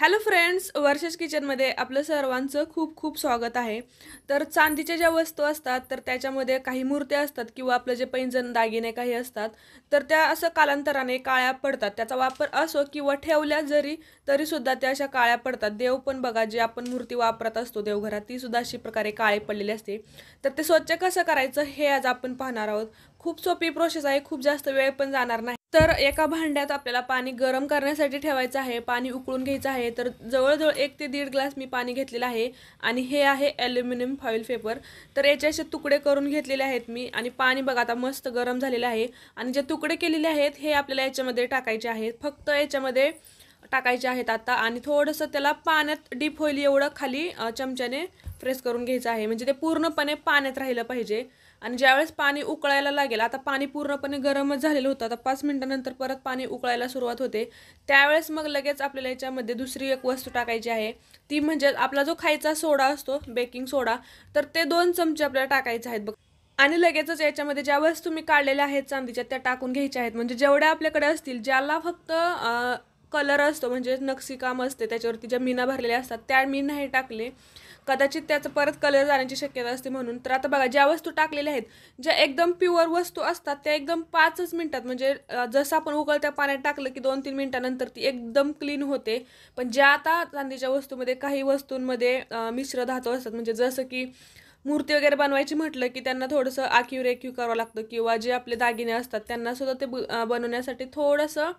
hello friends versus किचनमध्ये आपलं सर्वांचं खूप खूप स्वागत आहे तर चांदीच्या ज्या वस्तू असतात तर त्याच्यामध्ये काही मूर्त्या असतात किंवा आपलं जे पैंजण दागिने काही असतात तर त्या असं कालांतराने काळ्या पडतात त्याचा वापर असो किंवा ठेवल्या जरी तरीसुद्धा त्या अशा काळ्या पडतात देव पण बघा जे आपण मूर्ती वापरत असतो देवघरात तीसुद्धा अशी प्रकारे काळे पडलेली असते तर ते स्वच्छ कसं करायचं हे आज आपण पाहणार आहोत खूप सोपी प्रोसेस आहे खूप जास्त वेळ पण जाणार नाही तर एका भांड्यात आपल्याला पाणी गरम करण्यासाठी ठेवायचं आहे पाणी उकळून घ्यायचं आहे तर जवळजवळ एक ते दीड ग्लास मी पाणी घेतलेलं आहे आणि हे आहे ॲल्युमिनियम फॉईल पेपर तर याचे असे तुकडे करून घेतलेले आहेत मी आणि पाणी बघा आता मस्त गरम झालेलं आहे आणि जे तुकडे केलेले आहेत हे आपल्याला याच्यामध्ये टाकायचे आहेत फक्त याच्यामध्ये टाकायचे आहेत आता आणि थोडंसं त्याला पाण्यात डीप होईल एवढं खाली चमच्याने प्रेस करून घ्यायचं आहे म्हणजे ते पूर्णपणे पाण्यात राहिलं पाहिजे आणि ज्यावेळेस पाणी उकळायला लागेल आता पाणी पूर्णपणे गरमच झालेलं होतं आता पाच मिनटानंतर परत पाणी उकळायला सुरुवात होते त्यावेळेस मग लगेच आपल्याला याच्यामध्ये दुसरी एक वस्तू टाकायची आहे ती म्हणजे आपला जो खायचा सोडा असतो बेकिंग सोडा तर ते दोन चमचे आपल्याला टाकायचे आहेत बघ आणि लगेचच याच्यामध्ये ज्या वस्तू तुम्ही काढलेल्या आहेत चांदीच्या त्या टाकून घ्यायच्या आहेत म्हणजे जेवढ्या आपल्याकडे असतील ज्याला फक्त कलर असतो म्हणजे नक्षीकाम असते त्याच्यावरती ज्या मीना भरलेल्या असतात त्या मी नाही टाकले कदाचित त्याचं परत कलर जाण्याची शक्यता असते म्हणून तर आता बघा ज्या वस्तू टाकलेल्या आहेत ज्या एकदम प्युअर वस्तू असतात त्या एकदम पाचच मिनटात म्हणजे जसं आपण उकळत्या पाण्यात टाकलं की दोन तीन मिनटानंतर ती एकदम क्लीन होते पण ज्या आता चांदीच्या वस्तूमध्ये काही वस्तूंमध्ये मिश्र धातू असतात म्हणजे जसं की मूर्ती वगैरे बनवायची म्हटलं की त्यांना थोडंसं आखीव रेखीव करावं लागतं किंवा जे आपले दागिने असतात त्यांनासुद्धा ते बनवण्यासाठी थोडंसं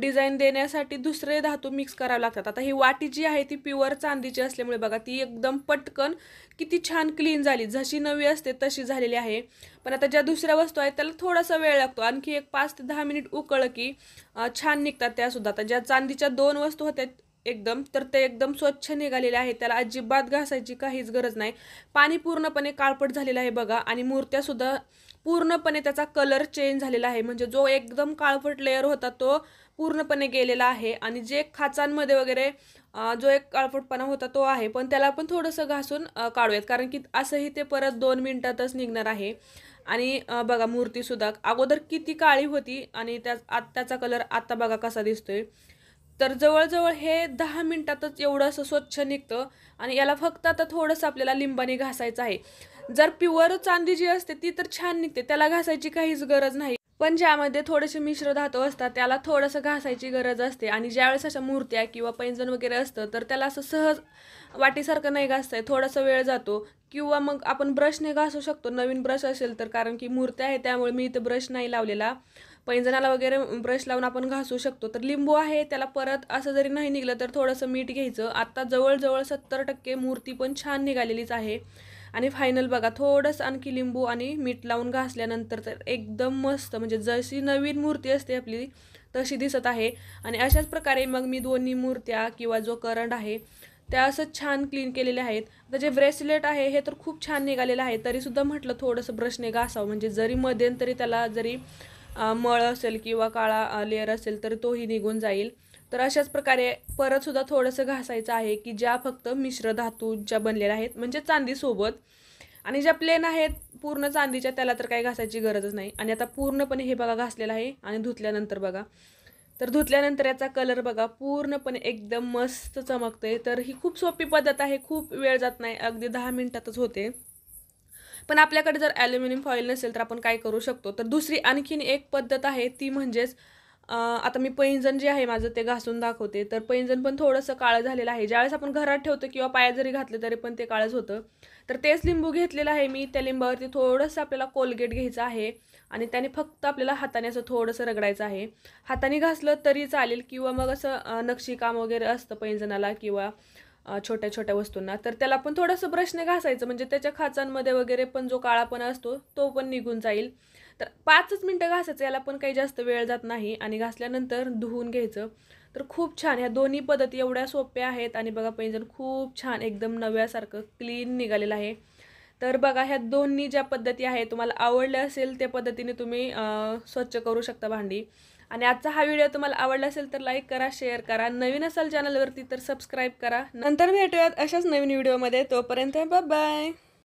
डिझाईन देण्यासाठी दुसरे धातू मिक्स करावे लागतात आता ही वाटी जी आहे ती प्युअर चांदीची असल्यामुळे बघा ती एकदम पटकन किती छान क्लीन झाली जशी नवी असते तशी झालेली आहे पण आता ज्या दुसऱ्या वस्तू आहेत त्याला थोडासा वेळ लागतो आणखी एक पाच ते दहा मिनिट उकळ की छान निघतात त्यासुद्धा आता ज्या चांदीच्या दोन वस्तू होत्या एकदम तर ते एकदम स्वच्छ निघालेले आहे त्याला अजिबात घासायची काहीच गरज नाही पाणी पूर्णपणे काळपट झालेलं आहे बघा आणि मूर्त्यासुद्धा पूर्णपणे त्याचा कलर चेंज झालेला आहे म्हणजे जो एकदम काळपट लेअर होता तो पूर्णपणे गेलेला आहे आणि जे खाचांमध्ये वगैरे जो एक काळपटपणा होता तो आहे पण त्याला पण थोडंसं घासून काढूयात कारण की असंही ते परत दोन मिनिटातच निघणार आहे आणि बघा मूर्तीसुद्धा अगोदर किती काळी होती आणि त्या आत्ताचा कलर आत्ता बघा कसा दिसतोय तर जवळजवळ हे दहा मिनटातच एवढं असं स्वच्छ निघतं आणि याला फक्त आता थोडंसं आपल्याला लिंबाने घासायचं आहे जर प्युअर चांदी जी असते ती तर छान निघते त्याला घासायची काहीच गरज नाही पण ज्यामध्ये थोडेसे मिश्र धातू असतात त्याला थोडंसं घासायची गरज असते आणि ज्यावेळेस अशा मूर्त्या किंवा पैंजण वगैरे असतं तर त्याला असं सहज वाटीसारखं नाही घासतं आहे थोडासा वेळ जातो किंवा मग आपण ब्रशने घासू शकतो नवीन ब्रश असेल तर कारण की मूर्त्या आहे त्यामुळे मी इथं ब्रश नाही लावलेला पैंजनाला वगैरे ब्रश लावून आपण घासू शकतो तर लिंबू आहे त्याला परत असं जरी नाही निघलं तर थोडंसं मीठ घ्यायचं आत्ता जवळजवळ सत्तर टक्के मूर्ती पण छान निघालेलीच आहे आणि फायनल बघा थोडंसं आणखी लिंबू आणि मीठ लावून घासल्यानंतर तर एकदम मस्त म्हणजे जशी नवीन मूर्ती असते आपली तशी दिसत आहे आणि अशाच प्रकारे मग मी दोन्ही मूर्त्या किंवा जो करंट आहे त्या असं छान क्लीन केलेल्या आहेत तर जे ब्रेसलेट आहे हे तर खूप छान निघालेलं आहे तरीसुद्धा म्हटलं थोडंसं ब्रशने घासावं म्हणजे जरी मध्यंतरी त्याला जरी मळ असेल किंवा काळा लेअर असेल तर तोही निघून जाईल तर अशाच प्रकारे परतसुद्धा थोडंसं घासायचं आहे की ज्या फक्त मिश्र ज्या बनलेल्या आहेत म्हणजे चांदीसोबत आणि ज्या प्लेन आहेत पूर्ण चांदीच्या त्याला तर काही घासायची गरजच नाही आणि आता पूर्णपणे हे बघा घासलेलं आहे आणि धुतल्यानंतर बघा तर धुतल्यानंतर याचा कलर बघा पूर्णपणे एकदम मस्त चमकते तर ही खूप सोपी पद्धत आहे खूप वेळ जात नाही अगदी दहा मिनटातच होते पण आपल्याकडे जर ॲल्युमिनियम फॉईल नसेल तर आपण काय करू शकतो तर दुसरी आणखीन एक पद्धत आहे ती म्हणजेच आता मी पैंजण जे आहे माझं ते घासून दाखवते तर पैंजण पण थोडंसं काळं झालेलं आहे ज्यावेळेस आपण घरात ठेवतो किंवा पाया जरी घातलं तरी पण ते काळंच होतं तर तेच लिंबू घेतलेलं आहे मी त्या लिंबावरती थोडंसं आपल्याला कोलगेट घ्यायचं आहे आणि त्याने फक्त आपल्याला हाताने असं थोडंसं रगडायचं आहे हाताने घासलं तरी चालेल किंवा मग असं नक्षीकाम वगैरे असतं पैंजणाला किंवा छोट्या छोट्या वस्तूंना तर त्याला पण थोडंसं ब्रशने घासायचं म्हणजे त्याच्या खाचांमध्ये वगैरे पण जो काळापणा असतो तो पण निघून जाईल तर पाचच मिनटं घासायचं याला पण काही जास्त वेळ जात नाही आणि घासल्यानंतर धुवून घ्यायचं तर खूप छान ह्या दोन्ही पद्धती एवढ्या सोप्या आहेत आणि बघा पैंजण खूप छान एकदम नव्यासारखं क्लीन निघालेलं आहे तर बघा ह्या दोन्ही ज्या पद्धती आहेत तुम्हाला आवडल्या असेल त्या पद्धतीने तुम्ही स्वच्छ करू शकता भांडी आणि आजचा हा व्हिडिओ तुम्हाला आवडला असेल तर लाईक करा शेअर करा नवीन असाल चॅनलवरती तर सबस्क्राईब करा नंतर भेटूयात अशाच नवीन व्हिडिओमध्ये तोपर्यंत बाय